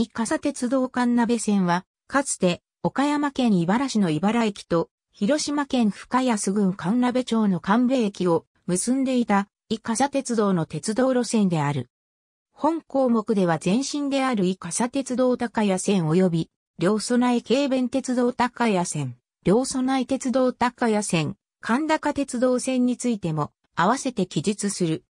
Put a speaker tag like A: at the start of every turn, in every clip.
A: 伊笠鉄道神鍋線は、かつて、岡山県茨市の茨駅と、広島県深安郡神鍋町の神部駅を結んでいた、伊笠鉄道の鉄道路線である。本項目では前身である伊笠鉄道高谷線及び、両備え軽便鉄道高谷線、両備え鉄道高谷線、神高鉄道線についても、合わせて記述する。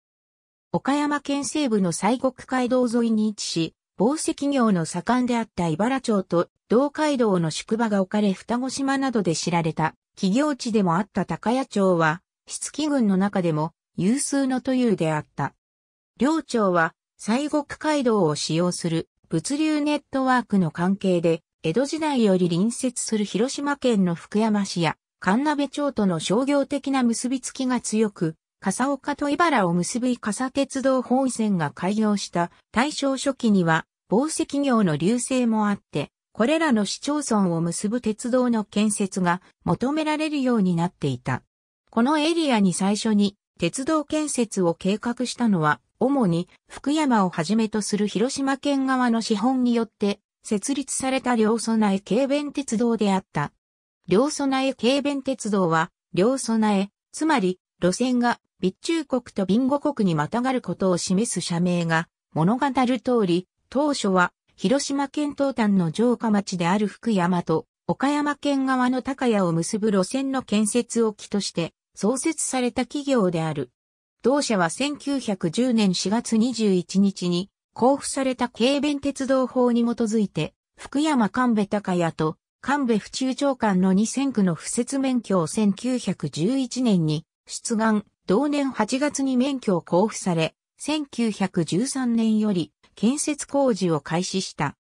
A: 岡山県西部の西国街道沿いに位置し、紡績業の盛んであった茨城と道街道の宿場が置かれ双子島などで知られた企業地でもあった高谷町は、七木群の中でも有数の都有であった。両町は西国街道を使用する物流ネットワークの関係で、江戸時代より隣接する広島県の福山市や神鍋町との商業的な結びつきが強く、笠岡と茨を結び笠鉄道本線が開業した大正初期には紡績業の流星もあって、これらの市町村を結ぶ鉄道の建設が求められるようになっていた。このエリアに最初に鉄道建設を計画したのは、主に福山をはじめとする広島県側の資本によって設立された両備え軽便鉄道であった。両備え軽便鉄道は、両備え、つまり路線が備中国と備後国にまたがることを示す社名が物語る通り、当初は、広島県東端の城下町である福山と、岡山県側の高谷を結ぶ路線の建設を機として、創設された企業である。同社は1910年4月21日に、交付された軽便鉄道法に基づいて、福山神戸高谷と神戸府中長官の2000区の不設免許を1911年に出願、同年8月に免許を交付され、1913年より建設工事を開始した。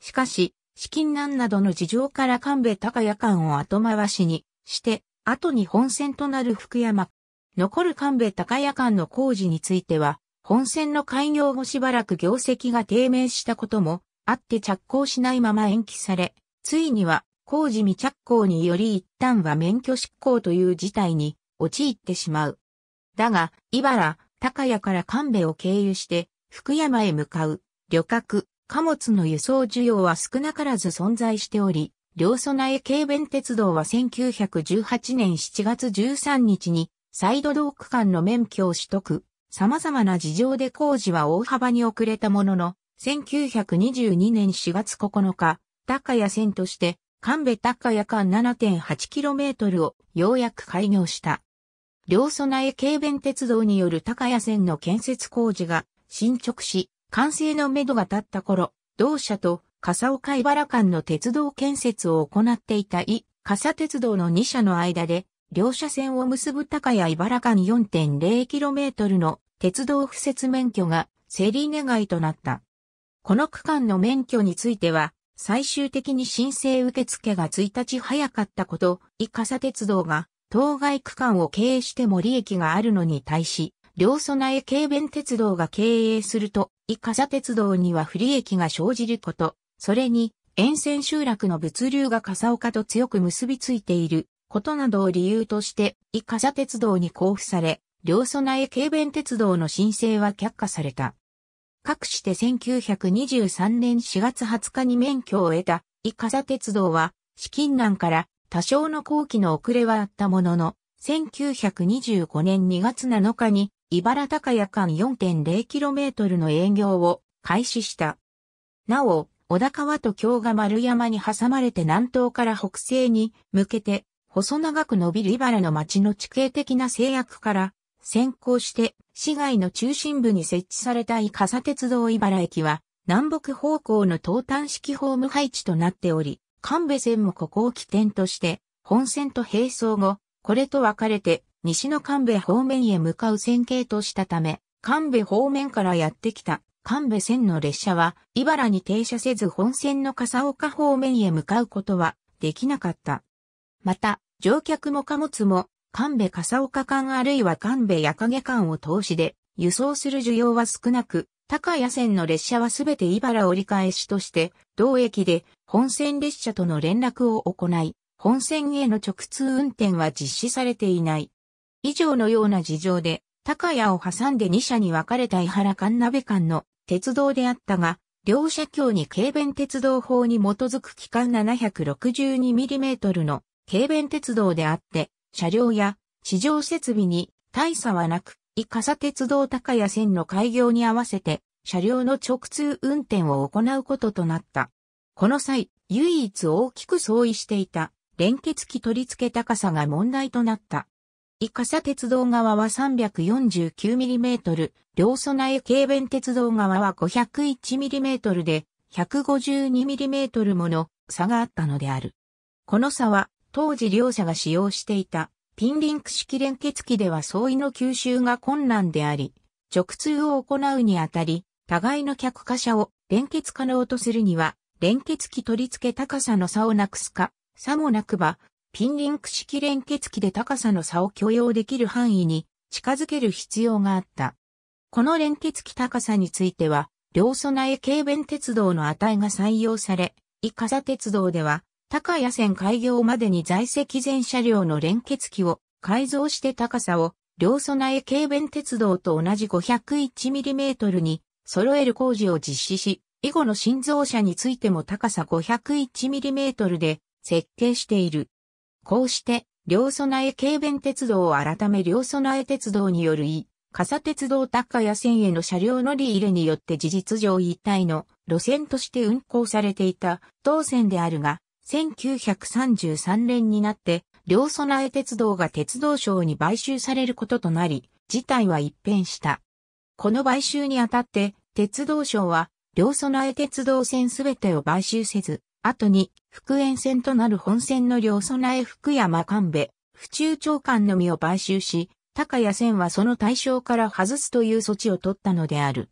A: しかし、資金難などの事情から神戸高屋間を後回しにして、後に本線となる福山。残る神戸高屋間の工事については、本線の開業後しばらく業績が低迷したこともあって着工しないまま延期され、ついには工事未着工により一旦は免許執行という事態に陥ってしまう。だが、井原、高屋から神戸を経由して、福山へ向かう旅客、貨物の輸送需要は少なからず存在しており、両備え軽便鉄道は1918年7月13日にサイド道区間の免許を取得。様々な事情で工事は大幅に遅れたものの、1922年4月9日、高谷線として、神戸高谷間 7.8km をようやく開業した。両備え軽便鉄道による高谷線の建設工事が進捗し、完成のめどが立った頃、同社と笠岡茨間の鉄道建設を行っていた伊笠鉄道の2社の間で、両車線を結ぶ高谷茨間 4.0km の鉄道敷設免許が競り願いとなった。この区間の免許については、最終的に申請受付が1日早かったこと、伊笠鉄道が当該区間を経営しても利益があるのに対し、両備え軽便鉄道が経営すると、以下車鉄道には不利益が生じること、それに、沿線集落の物流が笠岡と強く結びついていることなどを理由として、以下車鉄道に交付され、両備え軽便鉄道の申請は却下された。各して1923年4月20日に免許を得た、以下車鉄道は、資金難から多少の後期の遅れはあったものの、1925年2月7日に茨高屋間 4.0km の営業を開始した。なお、小田川と京が丸山に挟まれて南東から北西に向けて、細長く伸びる茨の町の地形的な制約から先行して市街の中心部に設置された伊笠鉄道茨駅は南北方向の東端式ホーム配置となっており、神戸線もここを起点として本線と並走後、これと分かれて西の神戸方面へ向かう線形としたため、神戸方面からやってきた神戸線の列車は、茨に停車せず本線の笠岡方面へ向かうことはできなかった。また、乗客も貨物も、神戸笠岡間あるいは神戸矢影間を通しで、輸送する需要は少なく、高野線の列車はすべて茨折り返しとして、同駅で本線列車との連絡を行い、本線への直通運転は実施されていない。以上のような事情で、高谷を挟んで2社に分かれた井原神鍋間の鉄道であったが、両社協に軽便鉄道法に基づく期間 762mm の軽便鉄道であって、車両や地上設備に大差はなく、伊笠鉄道高谷線の開業に合わせて、車両の直通運転を行うこととなった。この際、唯一大きく相違していた連結機取り付け高さが問題となった。カサ鉄道側は 349mm、両備え軽便鉄道側は 501mm で 152mm もの差があったのである。この差は当時両者が使用していたピンリンク式連結機では相違の吸収が困難であり、直通を行うにあたり、互いの客貨車を連結可能とするには、連結機取り付け高さの差をなくすか、差もなくば、ピンリンク式連結機で高さの差を許容できる範囲に近づける必要があった。この連結機高さについては、両備え軽便鉄道の値が採用され、伊笠鉄道では、高谷線開業までに在籍全車両の連結機を改造して高さを両備え軽便鉄道と同じ 501mm に揃える工事を実施し、以後の新造車についても高さ 501mm で設計している。こうして、両備え軽便鉄道を改め両備え鉄道によるい、傘鉄道高屋線への車両乗り入れによって事実上一体の路線として運行されていた当線であるが、1933年になって両備え鉄道が鉄道省に買収されることとなり、事態は一変した。この買収にあたって、鉄道省は、両備え鉄道線すべてを買収せず、後に、福塩戦となる本線の両備え福山官部、府中長官のみを買収し、高谷線はその対象から外すという措置を取ったのである。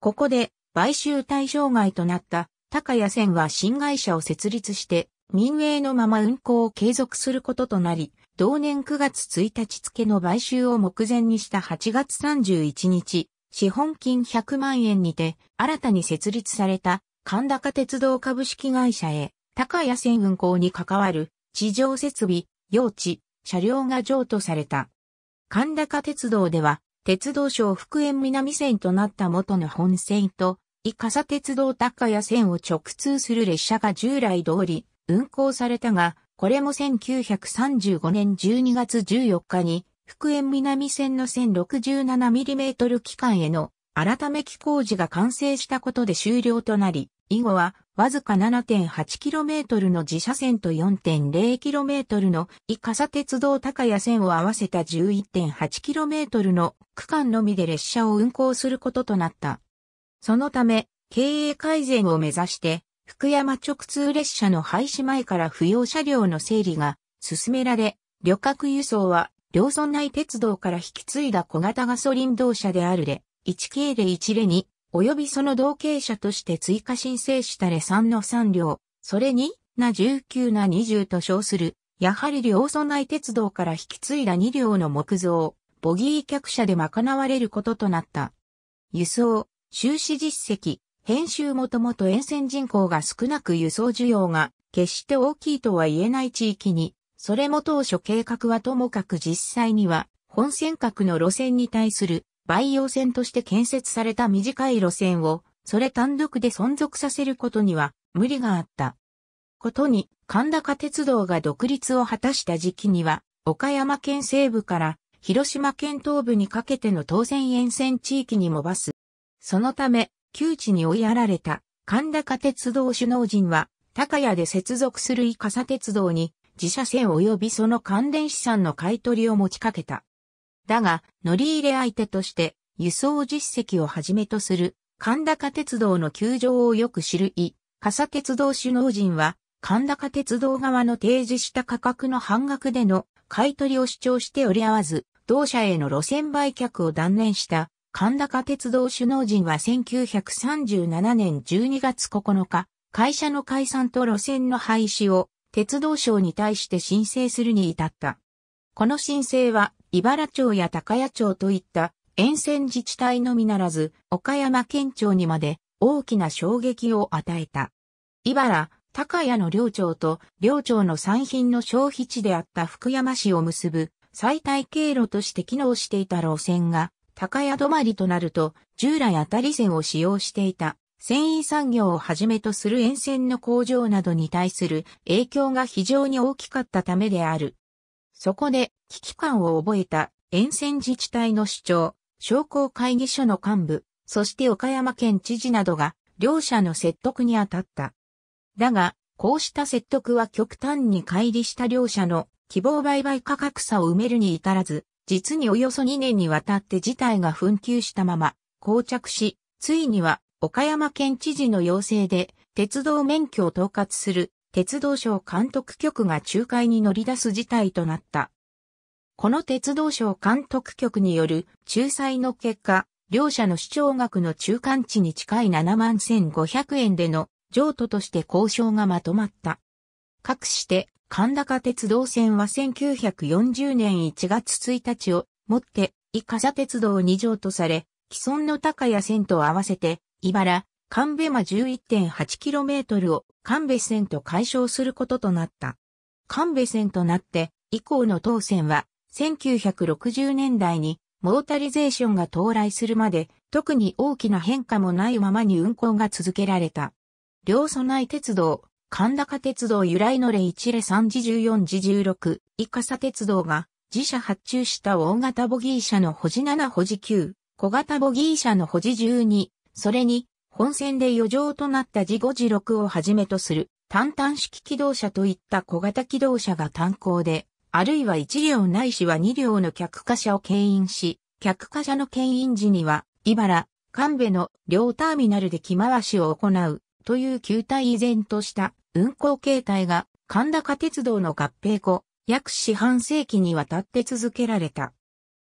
A: ここで、買収対象外となった高谷線は新会社を設立して、民営のまま運行を継続することとなり、同年9月1日付の買収を目前にした8月31日、資本金100万円にて、新たに設立された神高鉄道株式会社へ、高谷線運行に関わる地上設備、用地、車両が譲渡された。神高鉄道では、鉄道省福縁南線となった元の本線と、伊笠鉄道高谷線を直通する列車が従来通り運行されたが、これも1935年12月14日に、福縁南線の 1067mm 機関への改め機工事が完成したことで終了となり、以後は、わずか 7.8km の自社線と 4.0km の伊笠鉄道高谷線を合わせた 11.8km の区間のみで列車を運行することとなった。そのため、経営改善を目指して、福山直通列車の廃止前から不要車両の整理が進められ、旅客輸送は、両村内鉄道から引き継いだ小型ガソリン動車であるで、1 k で1例に及びその同型者として追加申請したレ3の3両、それに、な19な20と称する、やはり両村内鉄道から引き継いだ2両の木造、ボギー客車で賄われることとなった。輸送、収支実績、編集もともと沿線人口が少なく輸送需要が決して大きいとは言えない地域に、それも当初計画はともかく実際には本線閣の路線に対する培養線として建設された短い路線を、それ単独で存続させることには無理があった。ことに、神高鉄道が独立を果たした時期には、岡山県西部から広島県東部にかけての当選沿線地域にもバス。そのため、窮地に追いやられた神高鉄道首脳陣は、高屋で接続する伊笠鉄道に自社線及びその関連資産の買い取りを持ちかけた。だが、乗り入れ相手として、輸送実績をはじめとする、神高鉄道の球場をよく知るい、笠鉄道首脳陣は、神高鉄道側の提示した価格の半額での買取を主張しており合わず、同社への路線売却を断念した神高鉄道首脳陣は1937年12月9日、会社の解散と路線の廃止を鉄道省に対して申請するに至った。この申請は茨町や高谷町といった沿線自治体のみならず、岡山県庁にまで大きな衝撃を与えた。茨、高谷の両町と両町の産品の消費地であった福山市を結ぶ最大経路として機能していた路線が高屋止まりとなると、従来あたり線を使用していた、繊維産業をはじめとする沿線の工場などに対する影響が非常に大きかったためである。そこで危機感を覚えた沿線自治体の主張、商工会議所の幹部、そして岡山県知事などが両者の説得に当たった。だが、こうした説得は極端に乖離した両者の希望売買価格差を埋めるに至らず、実におよそ2年にわたって事態が紛糾したまま、膠着し、ついには岡山県知事の要請で鉄道免許を統括する鉄道省監督局が仲介に乗り出す事態となった。この鉄道省監督局による仲裁の結果、両者の主張額の中間値に近い7万1500円での譲渡として交渉がまとまった。かくして、神高鉄道線は1940年1月1日をもって、伊笠鉄道に譲渡され、既存の高谷線と合わせて、茨、神戸間 11.8km を神戸線と解消することとなった。神戸線となって以降の当線は1960年代にモータリゼーションが到来するまで特に大きな変化もないままに運行が続けられた。両備内鉄道、神高鉄道由来の例1例3時14時16、イカサ鉄道が自社発注した大型ボギー車の保持7保持9、小型ボギー車の保持12、それに本線で余剰となった時5時6をはじめとする単単式機動車といった小型機動車が単行で、あるいは1両ないしは2両の客貨車を牽引し、客貨車の牽引時には、茨、神戸の両ターミナルで着回しを行うという球体依然とした運行形態が神高鉄道の合併後、約四半世紀にわたって続けられた。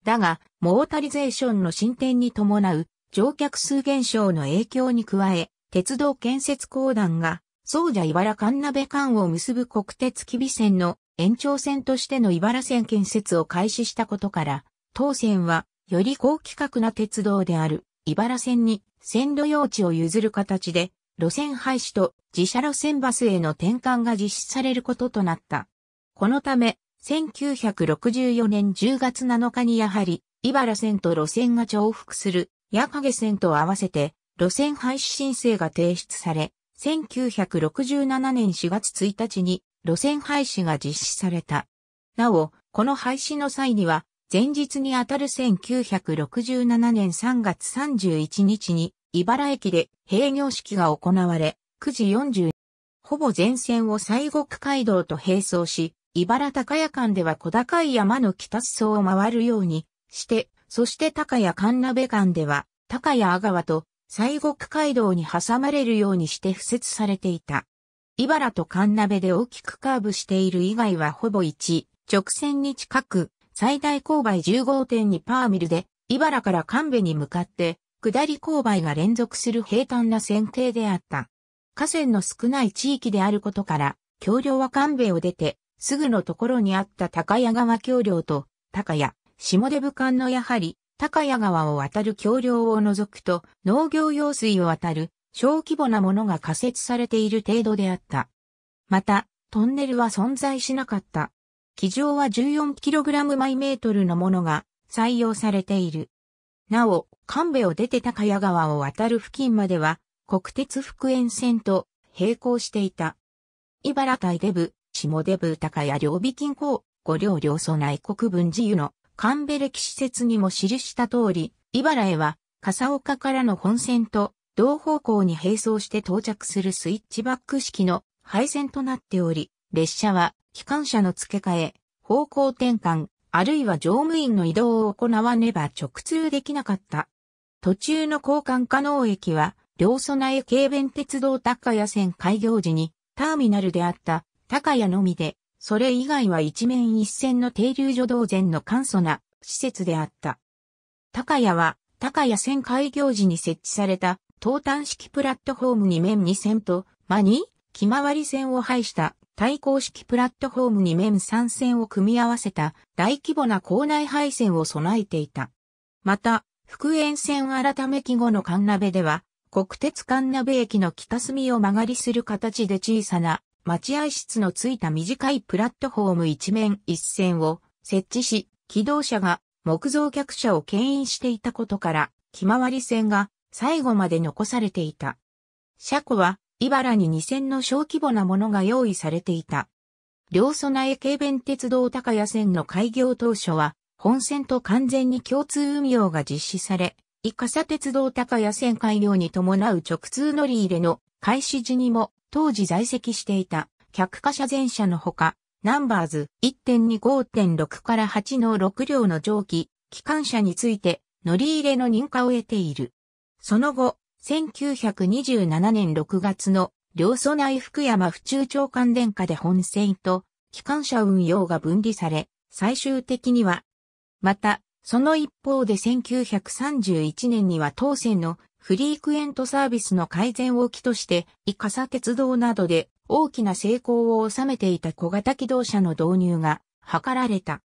A: だが、モータリゼーションの進展に伴う乗客数減少の影響に加え、鉄道建設公団が、総社茨神鍋間を結ぶ国鉄吉備線の延長線としての茨線建設を開始したことから、当線は、より高規格な鉄道である、茨線に線路用地を譲る形で、路線廃止と自社路線バスへの転換が実施されることとなった。このため、1964年10月7日にやはり、茨線と路線が重複する矢影線と合わせて、路線廃止申請が提出され、1967年4月1日に路線廃止が実施された。なお、この廃止の際には、前日にあたる1967年3月31日に、茨駅で閉業式が行われ、9時40、ほぼ全線を西国街道と並走し、茨高屋間では小高い山の北裾を回るようにしてそして高谷神鍋間では、高谷阿川と西国街道に挟まれるようにして敷設されていた。茨と神鍋で大きくカーブしている以外はほぼ1、直線に近く、最大勾配15.2パーミルで、茨から神戸に向かって、下り勾配が連続する平坦な線形であった。河川の少ない地域であることから、橋梁は神戸を出て、すぐのところにあった高谷川橋梁と、高谷、下出部間のやはり、高谷川を渡る橋梁を除くと、農業用水を渡る、小規模なものが仮設されている程度であった。また、トンネルは存在しなかった。機上は 14kg 毎メートルのものが採用されている。なお、神戸を出て高谷川を渡る付近までは、国鉄福縁線と並行していた。茨台デブ、下デブ高谷両備金庫、五両両備内国分自由の神戸歴史説にも記した通り、茨へは、笠岡からの本線と、同方向に並走して到着するスイッチバック式の配線となっており、列車は、機関車の付け替え、方向転換、あるいは乗務員の移動を行わねば直通できなかった。途中の交換可能駅は、両備え軽便鉄道高谷線開業時に、ターミナルであった高谷のみで、それ以外は一面一線の停留所同然の簡素な施設であった。高屋は、高屋線開業時に設置された、東端式プラットフォーム2面2線と、間に、木回り線を配した対抗式プラットフォーム2面3線を組み合わせた大規模な校内配線を備えていた。また、福塩線改め期後の神鍋では、国鉄神鍋駅の北隅を曲がりする形で小さな待合室のついた短いプラットフォーム一面一線を設置し、機動車が木造客車を牽引していたことから、ま回り線が最後まで残されていた。車庫は、茨に2000の小規模なものが用意されていた。両備え軽便鉄道高谷線の開業当初は、本線と完全に共通運用が実施され、イカサ鉄道高谷線開業に伴う直通乗り入れの開始時にも当時在籍していた客貨車全車のほか、ナンバーズ1.25.6から8の6両の蒸気、機関車について乗り入れの認可を得ている。その後、1927年6月の両祖内福山府中長官殿下で本線と機関車運用が分離され、最終的には、また、その一方で1931年には当線のフリークエントサービスの改善を機として、イカサ鉄道などで大きな成功を収めていた小型機動車の導入が図られた。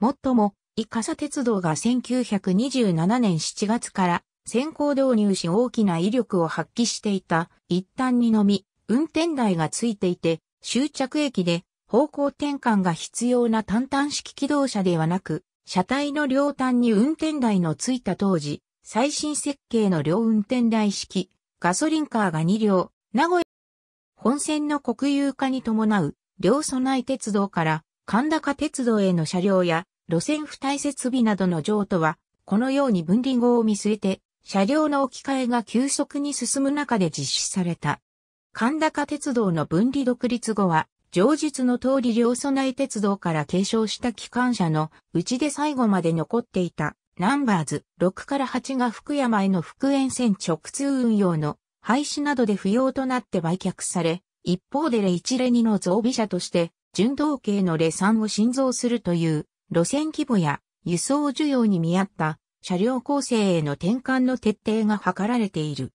A: もっとも、イカサ鉄道が1927年7月から先行導入し大きな威力を発揮していた一端にのみ、運転台がついていて、終着駅で方向転換が必要な単単式機動車ではなく、車体の両端に運転台のついた当時、最新設計の両運転台式、ガソリンカーが2両、名古屋本線の国有化に伴う、両備内鉄道から神高鉄道への車両や路線付帯設備などの譲渡は、このように分離後を見据えて、車両の置き換えが急速に進む中で実施された。神高鉄道の分離独立後は、上述の通り両備内鉄道から継承した機関車のうちで最後まで残っていたナンバーズ6から8が福山への福縁線直通運用の廃止などで不要となって売却され、一方でレ1レ2の増備車として、純道系のレ3を新造するという路線規模や輸送需要に見合った車両構成への転換の徹底が図られている。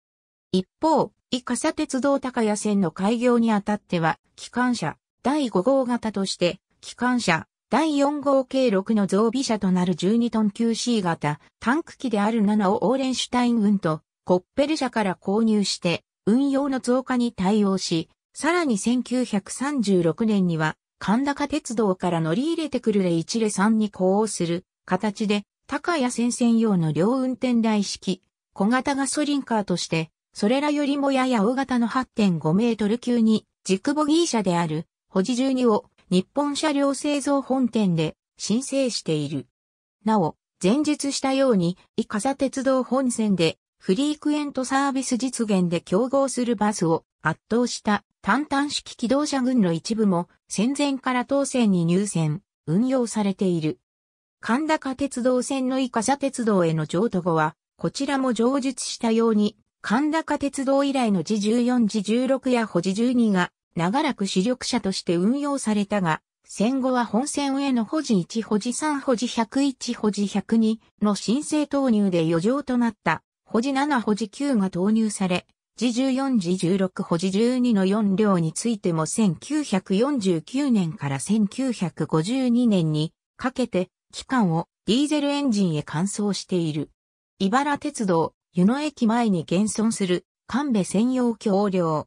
A: 一方、伊笠鉄道高谷線の開業にあたっては、機関車第5号型として、機関車第4号計6の増備車となる12トン級 C 型、タンク機である7をオーレンシュタイン軍とコッペル社から購入して、運用の増加に対応し、さらに1936年には、神高鉄道から乗り入れてくるレ1レ3に呼応する形で、高谷戦線用の両運転台式、小型ガソリンカーとして、それらよりもやや大型の8.5メートル級に、軸ボギー車である、保持12を日本車両製造本店で申請している。なお、前述したように、カ笠鉄道本線でフリークエントサービス実現で競合するバスを圧倒した単単式機動車群の一部も戦前から当線に入線、運用されている。神高鉄道線のカ笠鉄道への譲渡後は、こちらも上述したように、神高鉄道以来の時14時16や保時12が長らく主力車として運用されたが、戦後は本線への保持1保持3保持101保持102の申請投入で余剰となった保持7保持9が投入され、時14時16保持12の4両についても1949年から1952年にかけて期間をディーゼルエンジンへ換装している。茨鉄道、湯野駅前に現存する神戸専用橋梁、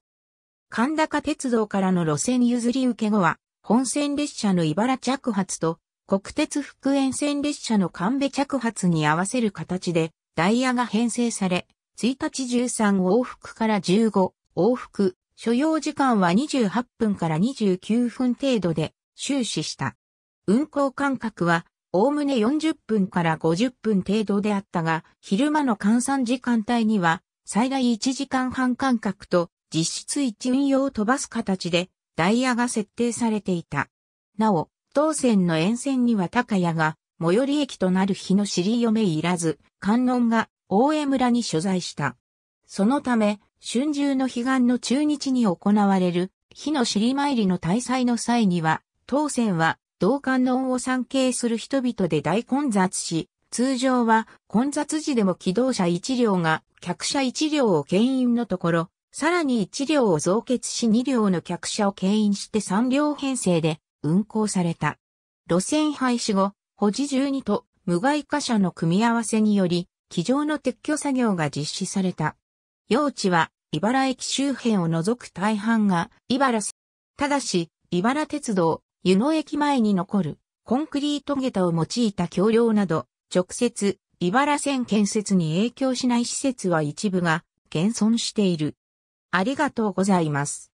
A: 神高鉄道からの路線譲り受け後は、本線列車の茨着発と、国鉄福縁線列車の神戸着発に合わせる形で、ダイヤが編成され、1日13往復から15往復、所要時間は28分から29分程度で終始した。運行間隔は、おおむね40分から50分程度であったが、昼間の換算時間帯には、最大1時間半間隔と、実質一運用を飛ばす形でダイヤが設定されていた。なお、当線の沿線には高谷が最寄り駅となる日の尻嫁いらず、観音が大江村に所在した。そのため、春秋の悲願の中日に行われる日の尻参りの大祭の際には、当線は同観音を参詣する人々で大混雑し、通常は混雑時でも起動車一両が客車一両を牽引のところ、さらに1両を増結し2両の客車を牽引して3両編成で運行された。路線廃止後、保持12と無害貨車の組み合わせにより、机上の撤去作業が実施された。用地は、茨駅周辺を除く大半が、茨城。ただし、茨鉄道、湯野駅前に残る、コンクリート下駄を用いた橋梁など、直接、茨線建設に影響しない施設は一部が、現存している。ありがとうございます。